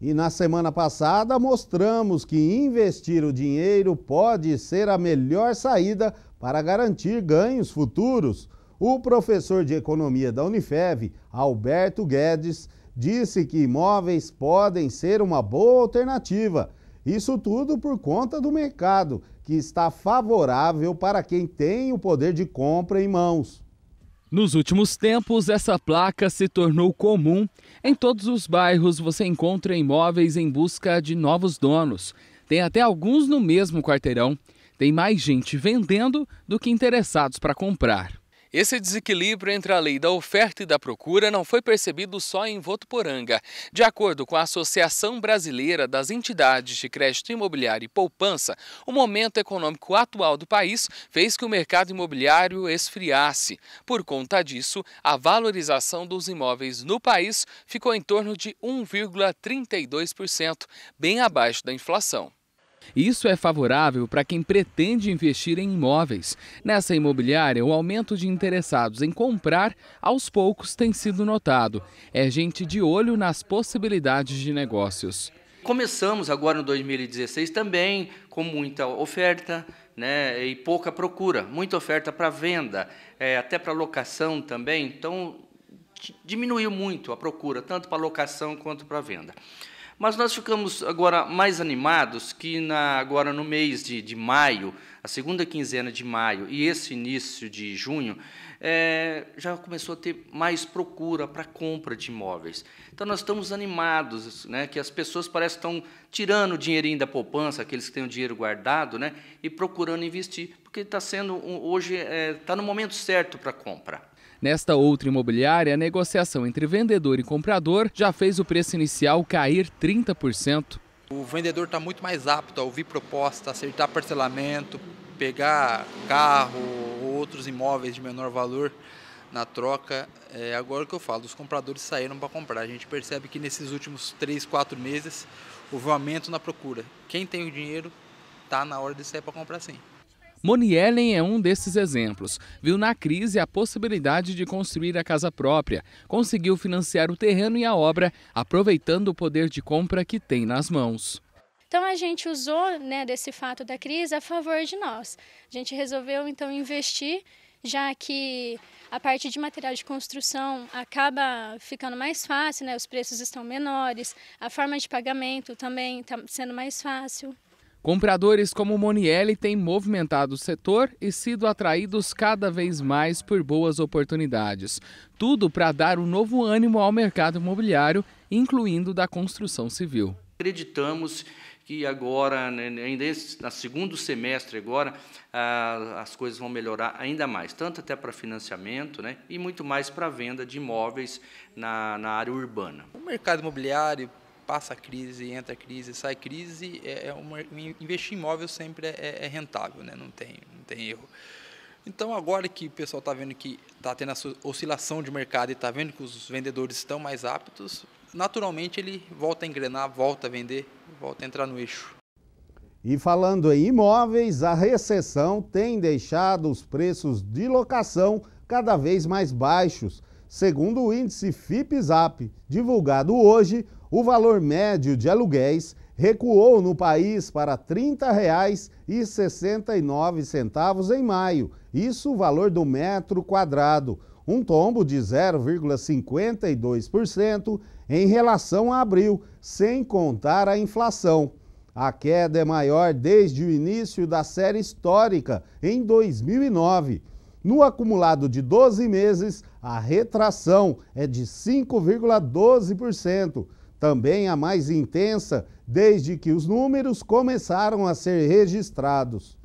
E na semana passada mostramos que investir o dinheiro pode ser a melhor saída para garantir ganhos futuros. O professor de economia da Unifev, Alberto Guedes, disse que imóveis podem ser uma boa alternativa. Isso tudo por conta do mercado, que está favorável para quem tem o poder de compra em mãos. Nos últimos tempos, essa placa se tornou comum. Em todos os bairros você encontra imóveis em busca de novos donos. Tem até alguns no mesmo quarteirão. Tem mais gente vendendo do que interessados para comprar. Esse desequilíbrio entre a lei da oferta e da procura não foi percebido só em Votuporanga. De acordo com a Associação Brasileira das Entidades de Crédito Imobiliário e Poupança, o momento econômico atual do país fez que o mercado imobiliário esfriasse. Por conta disso, a valorização dos imóveis no país ficou em torno de 1,32%, bem abaixo da inflação. Isso é favorável para quem pretende investir em imóveis. Nessa imobiliária, o aumento de interessados em comprar aos poucos tem sido notado. É gente de olho nas possibilidades de negócios. Começamos agora no 2016 também com muita oferta, né, e pouca procura, muita oferta para venda, é, até para locação também. Então, diminuiu muito a procura, tanto para locação quanto para venda. Mas nós ficamos agora mais animados que na, agora no mês de, de maio, a segunda quinzena de maio e esse início de junho, é, já começou a ter mais procura para compra de imóveis. Então, nós estamos animados, né, que as pessoas parecem que estão tirando o dinheirinho da poupança, aqueles que têm o dinheiro guardado, né, e procurando investir, porque está sendo, hoje, está é, tá no momento certo para compra. Nesta outra imobiliária, a negociação entre vendedor e comprador já fez o preço inicial cair 30%. O vendedor está muito mais apto a ouvir proposta, acertar parcelamento, pegar carro ou outros imóveis de menor valor na troca. É agora que eu falo, os compradores saíram para comprar. A gente percebe que nesses últimos 3, 4 meses houve um aumento na procura. Quem tem o dinheiro está na hora de sair para comprar sim. Moniellen é um desses exemplos. Viu na crise a possibilidade de construir a casa própria, conseguiu financiar o terreno e a obra, aproveitando o poder de compra que tem nas mãos. Então a gente usou né, desse fato da crise a favor de nós. A gente resolveu então investir, já que a parte de material de construção acaba ficando mais fácil, né, os preços estão menores, a forma de pagamento também está sendo mais fácil. Compradores como Monielli têm movimentado o setor e sido atraídos cada vez mais por boas oportunidades. Tudo para dar um novo ânimo ao mercado imobiliário, incluindo da construção civil. Acreditamos que agora, né, ainda no segundo semestre agora, as coisas vão melhorar ainda mais, tanto até para financiamento né, e muito mais para venda de imóveis na, na área urbana. O mercado imobiliário passa crise, entra crise, sai crise, é, é uma, investir em imóvel sempre é, é, é, rentável, né? não, tem, não tem erro. Então, agora que o pessoal está vendo que está tendo essa oscilação de mercado e está vendo que os vendedores estão mais aptos, naturalmente ele volta a engrenar, volta a vender, volta a entrar no eixo. E falando em imóveis, a recessão tem deixado os preços de locação cada vez mais baixos. Segundo o índice FIPZAP, divulgado hoje, o valor médio de aluguéis recuou no país para R$ 30,69 em maio, isso o valor do metro quadrado, um tombo de 0,52% em relação a abril, sem contar a inflação. A queda é maior desde o início da série histórica, em 2009. No acumulado de 12 meses, a retração é de 5,12%, também a mais intensa desde que os números começaram a ser registrados.